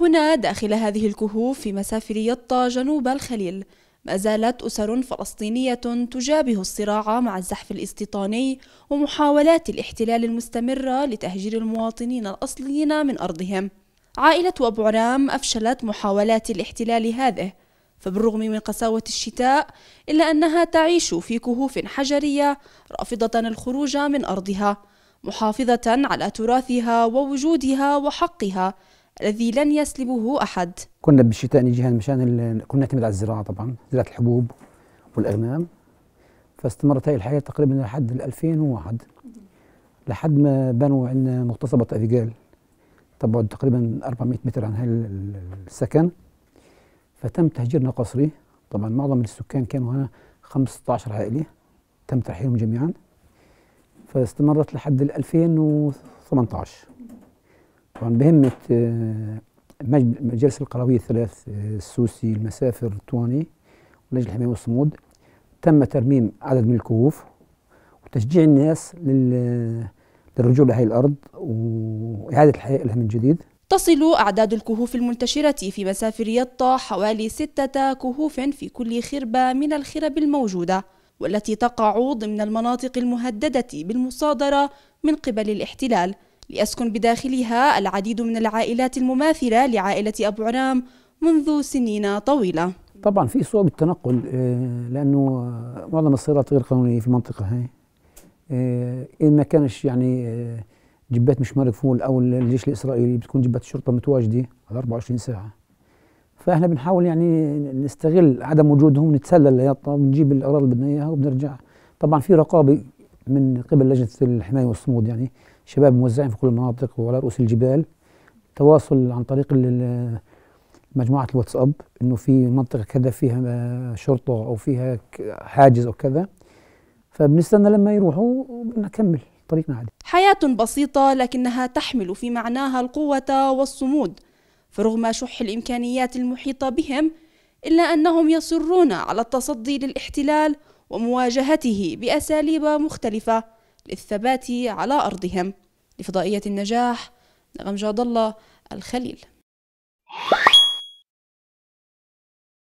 هنا داخل هذه الكهوف في مسافر يطا جنوب الخليل ما زالت أسر فلسطينية تجابه الصراع مع الزحف الاستيطاني ومحاولات الاحتلال المستمرة لتهجير المواطنين الأصليين من أرضهم عائلة أبو عرام أفشلت محاولات الاحتلال هذه فبالرغم من قساوة الشتاء إلا أنها تعيش في كهوف حجرية رافضة الخروج من أرضها محافظة على تراثها ووجودها وحقها الذي لن يسلبه أحد كنا بالشتاء نجي هنا مشان كنا نعتمد على الزراعة طبعا زراعة الحبوب والأغنام فاستمرت هاي الحياة تقريبا لحد 2001 لحد ما بنوا عندنا مغتصبة أفيقال تبعد تقريبا 400 متر عن هاي السكن فتم تهجيرنا قصري طبعا معظم السكان كانوا هنا 15 عائلة تم ترحيلهم جميعا فاستمرت لحد 2018 طبعا بهمة آه، مجلس القروية الثلاث آه، السوسي المسافر التواني ولجنة الحماية والصمود تم ترميم عدد من الكهوف وتشجيع الناس للرجوع لهي الأرض وإعادة الحياة لها من جديد تصل أعداد الكهوف المنتشرة في مسافر يطا حوالي ستة كهوف في كل خربة من الخرب الموجودة والتي تقع ضمن المناطق المهددة بالمصادرة من قبل الاحتلال ليسكن بداخلها العديد من العائلات المماثلة لعائلة أبو عرام منذ سنين طويلة طبعا في صعوبة التنقل آه، لأنه معظم السيارات غير قانونية في المنطقة هاي آه، إن ما كانش يعني آه، جبات مش مقفول أو الجيش الإسرائيلي بتكون جبات الشرطة متواجدة على 24 ساعة فإحنا بنحاول يعني نستغل عدم وجودهم نتسلل لياطا بنجيب الأغراض اللي بدنا إياها وبنرجع طبعا في رقابة من قبل لجنة الحماية والصمود يعني شباب موزعين في كل المناطق وعلى رؤوس الجبال تواصل عن طريق مجموعة الواتساب انه في منطقة كذا فيها آه، شرطة او فيها حاجز او كذا فبنستنى لما يروحوا وبنكمل طريقنا عادي حياة بسيطة لكنها تحمل في معناها القوة والصمود فرغم شح الإمكانيات المحيطة بهم إلا أنهم يصرون على التصدي للاحتلال ومواجهته بأساليب مختلفة للثبات على أرضهم لفضائية النجاح نغم جاد الله الخليل